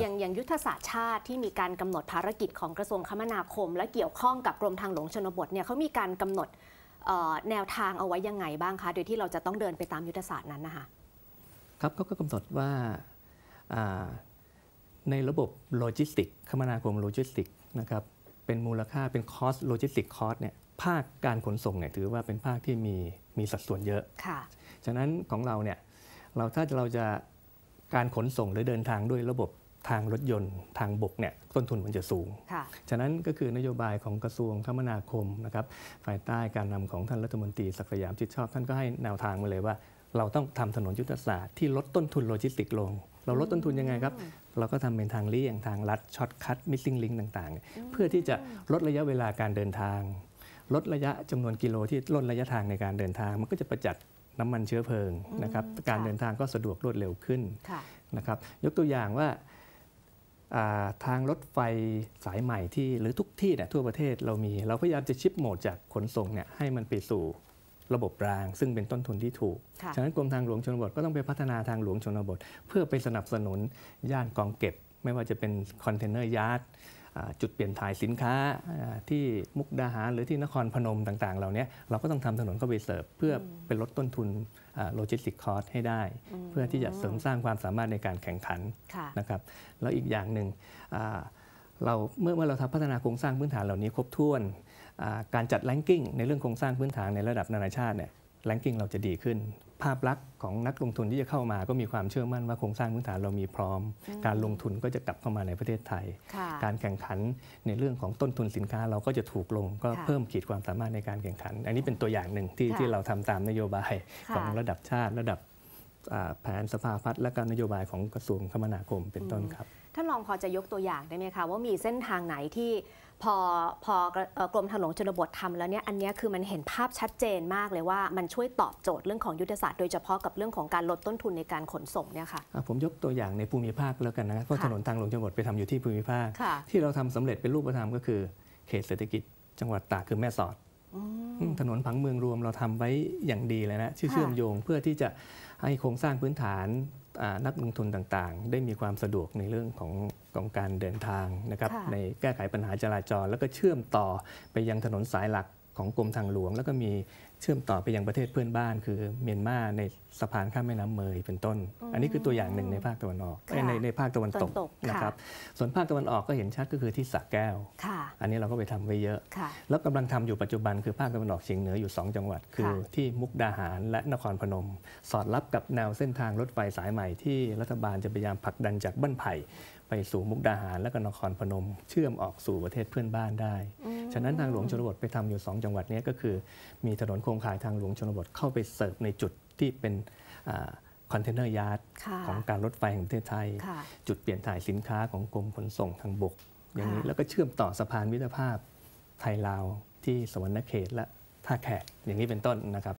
อย่างอย่างยุทธศาสตร์ชาติที่มีการกำหนดภารกิจของกระทรวงคมนาคม และเกี่ยวข้องกับกรมทางหลวงชนบทเนี่ยเขามีการกำหนดแนวทางเอาไว้ยังไงบ้างคะโดยที่เราจะต้องเดินไปตามยุทธศาสตร์นั้นนะคะครับเขาก็กำหนดว่าในระบบโลจิสติกคมนาคมโลจิสติกนะครับเป็นมูลค่าเป็นคอสโลจิสติกคอสเนี่ยภาคการขนส่งเนี่ยถือว่าเป็นภาคที่มีมีสัดส่วนเยอะค่ะฉะนั้นของเราเนี่ยเราถ้าเราจะการขนส่งหรือเดินทางด้วยระบบทางรถยนต์ทางบกเนี่ยต้นทุนมันจะสูง ฉะนั้นก็คือนโยบายของกระทรวงคมนาคมนะครับภายใต้การนำของท่านรัฐมนตรีศักสยามชิดชอบท่านก็ให้แนวทางมาเลยว่า เราต้องทำถนนยุทธศาสตร์ที่ ลดต้นทุนโลจิสติกลง เราลดต้นทุนยังไงครับ เราก็ทำเป็นทางเลี่ยงทางลัดช็อตคัตมิสซิ่งลิงต่างๆเพื่อที่จะลดระยะเวลาการเดินทาง ลดระยะจำนวนกิโลที่ลดระยะทางในการเดินทางมันก็จะประจัดน้ำมันเชื้อเพลิงนะครับ การเดินทางก็สะดวกรวดเร็วขึ้นนะครับ ยกตัวอย่างว่าทางรถไฟสายใหม่ที่หรือทุกที่เนี่ยทั่วประเทศเรามี เราพยายามจะชิปโหมดจากขนส่งเนี่ยให้มันไปสู่ระบบราง ซึ่งเป็นต้นทุนที่ถูก ฉะนั้นกรมทางหลวงชนบทก็ต้องไปพัฒนาทางหลวงชนบท เพื่อไปสนับสนุนย่านกองเก็บไม่ว่าจะเป็นคอนเทนเนอร์ยาร์ดจุดเปลี่ยนถ่ายสินค้า ที่มุกดาหารหรือที่นครพนมต่างๆเหล่านี้เราก็ต้องทำถนนเข้าไปเสิร์ฟเพื่อเป็นลดต้นทุนโลจิสติกคอร์สให้ได้ เพื่อที่จะเสริมสร้างความสามารถในการแข่งขันนะครับแล้วอีกอย่างหนึ่งเราเมื่อเมื่อเราทำพัฒนาโครงสร้างพื้นฐานเหล่านี้ครบถ้วนการจัดแลนกิ้งในเรื่องโครงสร้างพื้นฐานในระดับนานาชาติเนี่ยแลนกิ้งเราจะดีขึ้นภาพลักษณ์ของนักลงทุนที่จะเข้ามา ก็มีความ เชื่อมั่นว่าโครงสร้างพื้นฐานเรามีพร้อม การลงทุนก็จะกลับเข้ามาในประเทศไทย การแข่งขันในเรื่องของต้นทุนสินค้าเราก็จะถูกลง ก็เพิ่มขีดความสามารถในการแข่งขัน อันนี้เป็นตัวอย่างหนึ่งที่ที่เราทำตามนโยบายของระดับชาติระดับแผนสภาพัฒน์และการนโยบายของกระทรวงคมนาคมเป็นต้นครับท่านรองพอจะยกตัวอย่างได้ไหมคะว่ามีเส้นทางไหนที่พอพอกรมทางหลวงชนบททำแล้วเนี่ยอันนี้คือมันเห็นภาพชัดเจนมากเลยว่ามันช่วยตอบโจทย์เรื่องของยุทธศาสตร์โดยเฉพาะกับเรื่องของการลดต้นทุนในการขนส่งเนี่ยค่ะผมยกตัวอย่างในภูมิภาคแล้วกันนะเพราะถนนทางหลวงชนบทไปทำอยู่ที่ภูมิภาค ที่เราทำสำเร็จเป็นรูปธรรมก็คือเขตเศรษฐกิจจังหวัดตากคือแม่สอดถนนผังเมืองรวมเราทำไว้อย่างดีเลยนะ ชื่อเชื่อมโยงเพื่อที่จะให้โครงสร้างพื้นฐานนักลงทุนต่างๆ ได้มีความสะดวกในเรื่องของของการเดินทางนะครับในแก้ไขปัญหาจราจร แล้วก็เชื่อมต่อไปยังถนนสายหลักของกรมทางหลวง แล้วก็มีเชื่อมต่อไปยังประเทศเพื่อนบ้าน คือเมียนมาในสะพานข้ามแม่น้ำเมยเป็นต้น อันนี้คือตัวอย่างหนึ่งในภาคตะวันออกในในภาคตะวันตกนะครับ ส่วนภาคตะวันออกก็เห็นชัดก็คือที่สักแก้วอันนี้เราก็ไปทำไว้เยอะ แล้วกำลังทำอยู่ปัจจุบันคือภาคตะวันออกเฉียงเหนืออยู่2จังหวัด คือที่มุกดาหารและนครพนม สอดรับกับแนวเส้นทางรถไฟสายใหม่ที่รัฐบาลจะพยายามผลักดันจากบ้านไผ่ไปสู่มุกดาหารและก็นครพนม เชื่อมออกสู่ประเทศเพื่อนบ้านได้ ฉะนั้นทางหลวงชนบทไปทำอยู่ 2 จังหวัดนี้ก็คือมีถนนโครงงข่ายทางหลวงชนบทเข้าไปเสิร์ฟในจุดที่เป็นคอนเทนเนอร์ยาร์ดของการรถไฟแห่งประเทศไทย จุดเปลี่ยนถ่ายสินค้าของกรมขนส่งทางบกอย่างนี้แล้วก็เชื่อมต่อสะพานวิตรภาพไทยลาวที่สวรรณเขตและท่าแขกอย่างนี้เป็นต้นนะครับ